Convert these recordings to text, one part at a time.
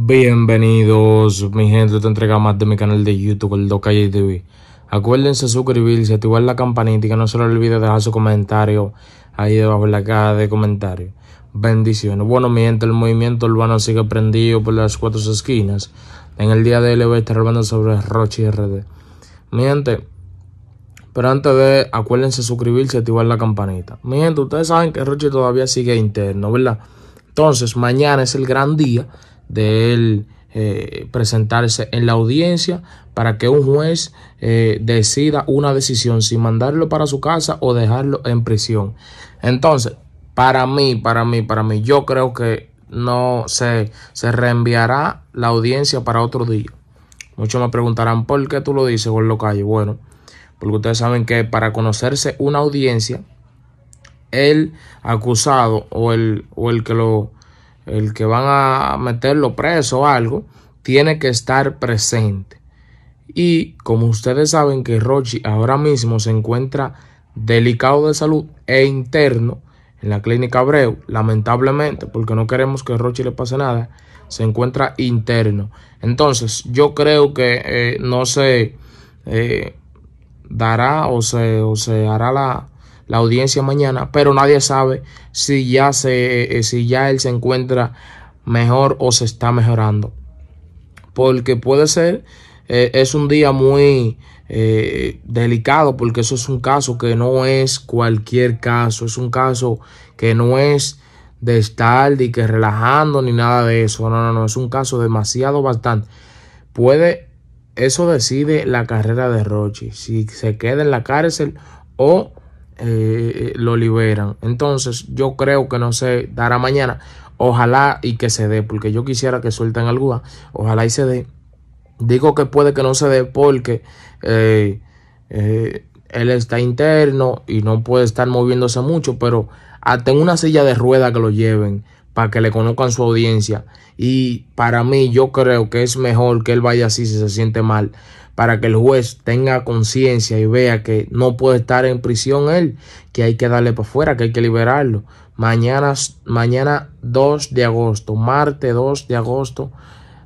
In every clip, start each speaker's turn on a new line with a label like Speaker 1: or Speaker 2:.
Speaker 1: Bienvenidos, mi gente, te entrega más de mi canal de YouTube, el Docalle TV. Acuérdense suscribirse, activar la campanita y que no se les olvide dejar su comentario ahí debajo en la caja de comentarios. Bendiciones. Bueno, mi gente, el movimiento urbano sigue prendido por las cuatro esquinas. En el día de hoy le voy a estar hablando sobre Rochi RD. Mi gente, pero antes de, acuérdense suscribirse y activar la campanita. Mi gente, ustedes saben que Roche todavía sigue interno, ¿verdad? Entonces, mañana es el gran día de él eh, presentarse en la audiencia para que un juez eh, decida una decisión, si mandarlo para su casa o dejarlo en prisión. Entonces, para mí, para mí, para mí, yo creo que no se, se reenviará la audiencia para otro día. Muchos me preguntarán, ¿por qué tú lo dices, lo Calle? Bueno porque ustedes saben que para conocerse una audiencia, el acusado o el, o el que lo el que van a meterlo preso o algo, tiene que estar presente. Y como ustedes saben que Rochi ahora mismo se encuentra delicado de salud e interno en la clínica Abreu, lamentablemente, porque no queremos que a Rochi le pase nada, se encuentra interno. Entonces, yo creo que eh, no sé eh, dará o se, hará la, audiencia mañana, pero nadie sabe si ya, se, eh, si ya él se encuentra mejor o se está mejorando. Porque puede ser, eh, es un día muy eh, delicado, porque eso es un caso que no es cualquier caso, es un caso que no es de estar de que relajando ni nada de eso, no, no, no, es un caso demasiado bastante. Puede eso decide la carrera de Roche, si se queda en la cárcel o eh, eh, lo liberan. Entonces yo creo que no se dará mañana. Ojalá y que se dé, porque yo quisiera que suelten alguna. Ojalá y se dé. Digo que puede que no se dé porque eh, él está interno y no puede estar moviéndose mucho, pero hasta una silla de rueda que lo lleven para que le conozcan su audiencia. Y para mí yo creo que es mejor que él vaya así si se siente mal, para que el juez tenga conciencia y vea que no puede estar en prisión él, que hay que darle para fuera, que hay que liberarlo. Mañana, mañana 2 de agosto, martes 2 de agosto,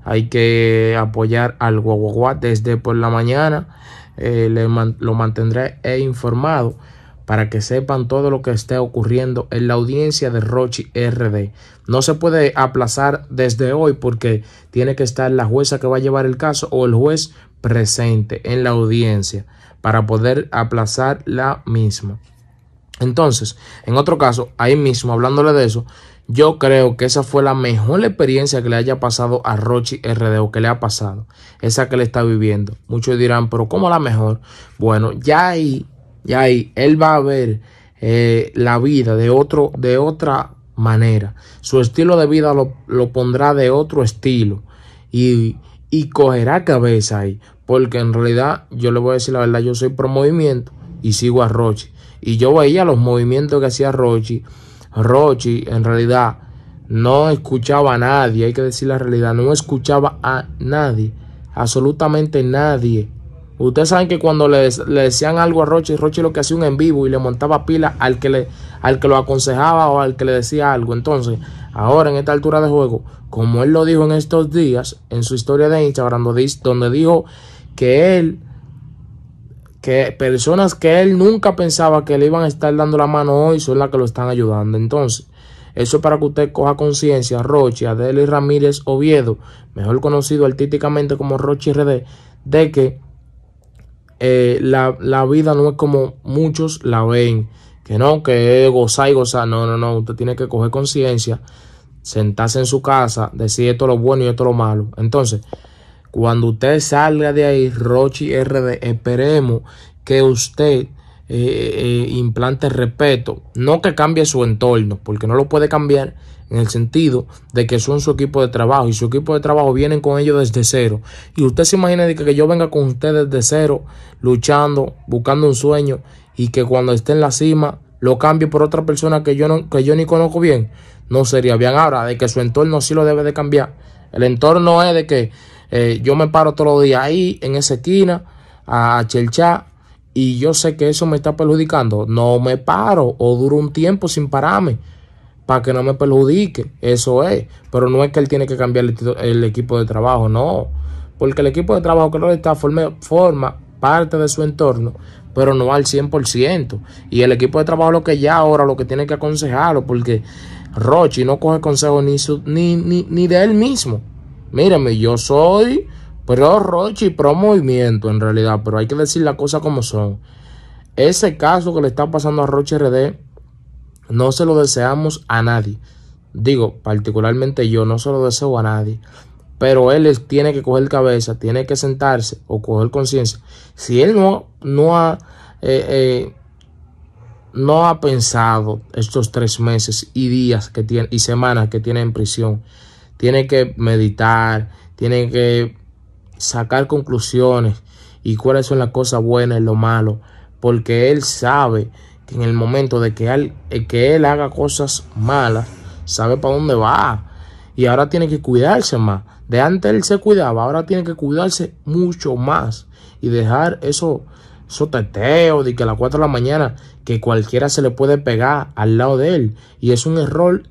Speaker 1: hay que apoyar al guaguaguá desde por la mañana. Eh, le lo mantendré informado para que sepan todo lo que esté ocurriendo en la audiencia de Rochi RD. No se puede aplazar desde hoy porque tiene que estar la jueza que va a llevar el caso o el juez presente en la audiencia para poder aplazar la misma. Entonces, en otro caso, ahí mismo, hablándole de eso, yo creo que esa fue la mejor experiencia que le haya pasado a Rochi RD o que le ha pasado, esa que le está viviendo. Muchos dirán, pero ¿cómo la mejor? Bueno, ya ahí y ahí él va a ver eh, la vida de, otro, de otra manera. Su estilo de vida lo, pondrá de otro estilo. Y, y cogerá cabeza ahí. Porque en realidad, yo le voy a decir la verdad, yo soy pro movimiento y sigo a Rochi. Y yo veía los movimientos que hacía Rochi. Rochi, en realidad, no escuchaba a nadie. Hay que decir la realidad, no escuchaba a nadie. Absolutamente nadie. Ustedes saben que cuando le, decían algo a Roche Roche lo que hacía un en vivo y le montaba pila al que, le, al que lo aconsejaba o al que le decía algo. Entonces, ahora en esta altura de juego, como él lo dijo en estos días, en su historia de Instagram, donde dijo que él, que personas que él nunca pensaba que le iban a estar dando la mano hoy son las que lo están ayudando. Entonces, eso para que usted coja conciencia, Roche, Adeli Ramírez Oviedo, mejor conocido artísticamente como Rochi RD, de que eh, la, vida no es como muchos la ven. Que no, que gozar y gozar. No, no, no. Usted tiene que coger conciencia, sentarse en su casa, decir esto es lo bueno y esto es lo malo. Entonces, cuando usted salga de ahí, Rochi RD, esperemos que usted eh, eh, implante respeto. No que cambie su entorno, porque no lo puede cambiar en el sentido de que son su equipo de trabajo y su equipo de trabajo vienen con ellos desde cero. Y usted se imagina que yo venga con ustedes desde cero, luchando, buscando un sueño y que cuando esté en la cima lo cambie por otra persona que yo, no, que yo ni conozco bien. No sería bien ahora de que su entorno sí lo debe de cambiar. El entorno es de que eh, yo me paro todos los días ahí en esa esquina a chelchar y yo sé que eso me está perjudicando, no me paro o duro un tiempo sin pararme para que no me perjudique. Eso es. Pero no es que él tiene que cambiar el, equipo de trabajo, no. Porque el equipo de trabajo que lo está forma, forma parte de su entorno, pero no al 100%. Y el equipo de trabajo lo que ya ahora lo que tiene que aconsejarlo, porque Rochi no coge consejo ni, ni, ni, ni de él mismo. Mírame, yo soy pero y pro movimiento en realidad, pero hay que decir la cosa como son. Ese caso que le está pasando a Roche RD, no se lo deseamos a nadie. Digo, particularmente yo no se lo deseo a nadie. Pero él tiene que coger cabeza, tiene que sentarse o coger conciencia. Si él no, no, ha, eh, eh, no ha pensado estos tres meses y días que tiene, y semanas que tiene en prisión, tiene que meditar, tiene que sacar conclusiones y cuáles son las cosas buenas y lo malo, porque él sabe que en el momento de que él, eh, haga cosas malas, sabe para dónde va. Y ahora tiene que cuidarse más. De antes él se cuidaba, ahora tiene que cuidarse mucho más y dejar eso, esos de que a las 4 de la mañana que cualquiera se le puede pegar al lado de él. Y es un error,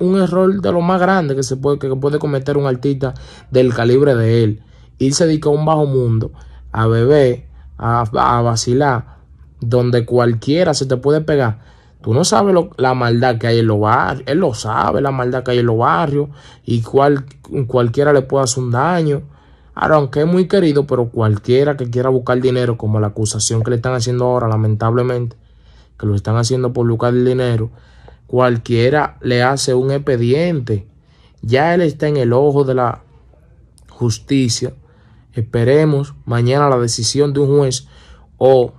Speaker 1: un error de lo más grande que se puede, que puede cometer un artista del calibre de él dedica a un bajo mundo a beber, a, vacilar, donde cualquiera se te puede pegar. Tú no sabes la maldad que hay en los barrios, él lo sabe, la maldad que hay en los barrios, y cualquiera le puede hacer un daño. Ahora, aunque es muy querido, pero cualquiera que quiera buscar dinero, como la acusación que le están haciendo ahora, lamentablemente, que lo están haciendo por buscar el dinero, cualquiera le hace un expediente. Ya él está en el ojo de la justicia Esperemos mañana la decisión de un juez o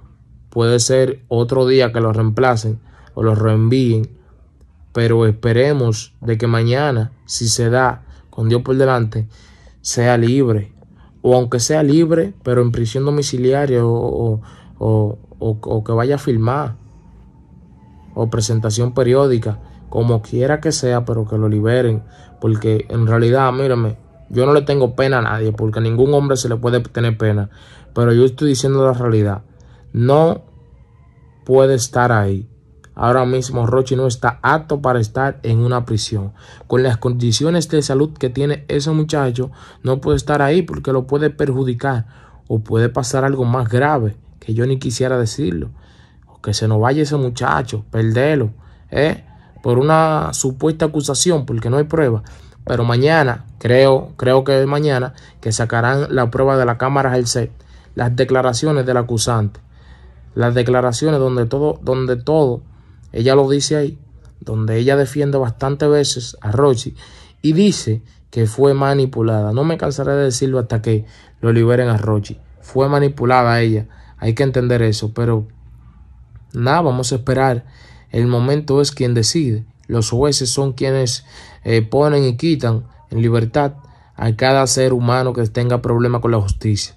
Speaker 1: puede ser otro día que lo reemplacen o lo reenvíen. Pero esperemos de que mañana, si se da con Dios por delante, sea libre. O aunque sea libre, pero en prisión domiciliaria o, que vaya a filmar o presentación periódica, como quiera que sea, pero que lo liberen. Porque en realidad, mírame, yo no le tengo pena a nadie, porque a ningún hombre se le puede tener pena. Pero yo estoy diciendo la realidad. No puede estar ahí. Ahora mismo Rochi no está apto para estar en una prisión. Con las condiciones de salud que tiene ese muchacho, no puede estar ahí porque lo puede perjudicar o puede pasar algo más grave que yo ni quisiera decirlo. O que se nos vaya ese muchacho, perdelo, ¿eh? por una supuesta acusación porque no hay prueba. Pero mañana, creo, creo que mañana, que sacarán la prueba de la cámara el set, las declaraciones del acusante, las declaraciones donde todo, donde todo, ella lo dice ahí, donde ella defiende bastantes veces a Rochi y dice que fue manipulada. No me cansaré de decirlo hasta que lo liberen a Rochi. Fue manipulada ella. Hay que entender eso. Pero nada, vamos a esperar. El momento es quien decide. Los jueces son quienes eh, ponen y quitan en libertad a cada ser humano que tenga problema con la justicia.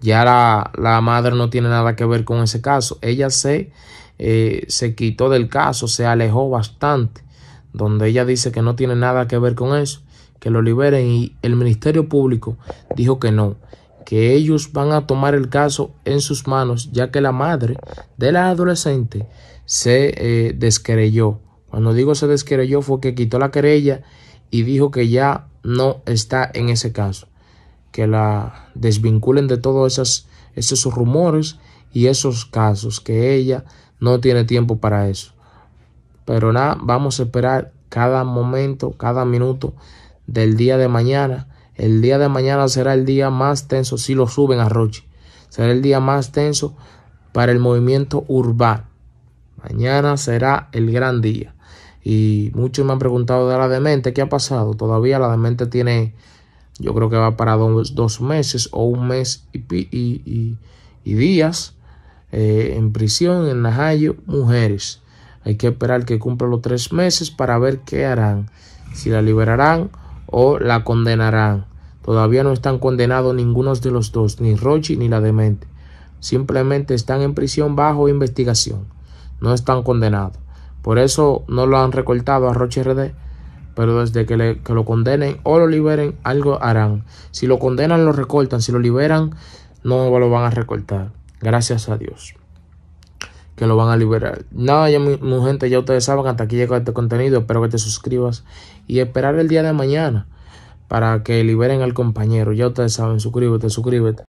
Speaker 1: Ya la, la madre no tiene nada que ver con ese caso. Ella se, eh, se quitó del caso, se alejó bastante, donde ella dice que no tiene nada que ver con eso, que lo liberen y el Ministerio Público dijo que no, que ellos van a tomar el caso en sus manos, ya que la madre de la adolescente se eh, descreyó. Cuando digo se desquerelló fue que quitó la querella y dijo que ya no está en ese caso, que la desvinculen de todos esos, esos rumores y esos casos, que ella no tiene tiempo para eso. Pero nada, vamos a esperar cada momento, cada minuto del día de mañana. El día de mañana será el día más tenso si lo suben a Roche. Será el día más tenso para el movimiento urbano. Mañana será el gran día. Y muchos me han preguntado de la demente, ¿qué ha pasado? Todavía la demente tiene, yo creo que va para dos, meses o un mes y, días eh, en prisión en Najayo, mujeres. Hay que esperar que cumpla los tres meses para ver qué harán, si la liberarán o la condenarán. Todavía no están condenados ninguno de los dos, ni Rochi ni la demente. Simplemente están en prisión bajo investigación. No están condenados. Por eso no lo han recortado a Roche RD, pero desde que, le, que lo condenen o lo liberen, algo harán. Si lo condenan, lo recortan. Si lo liberan, no lo van a recortar. Gracias a Dios que lo van a liberar. Nada, ya mi, gente, ya ustedes saben, hasta aquí llega este contenido. Espero que te suscribas y esperar el día de mañana para que liberen al compañero. Ya ustedes saben, suscríbete, suscríbete.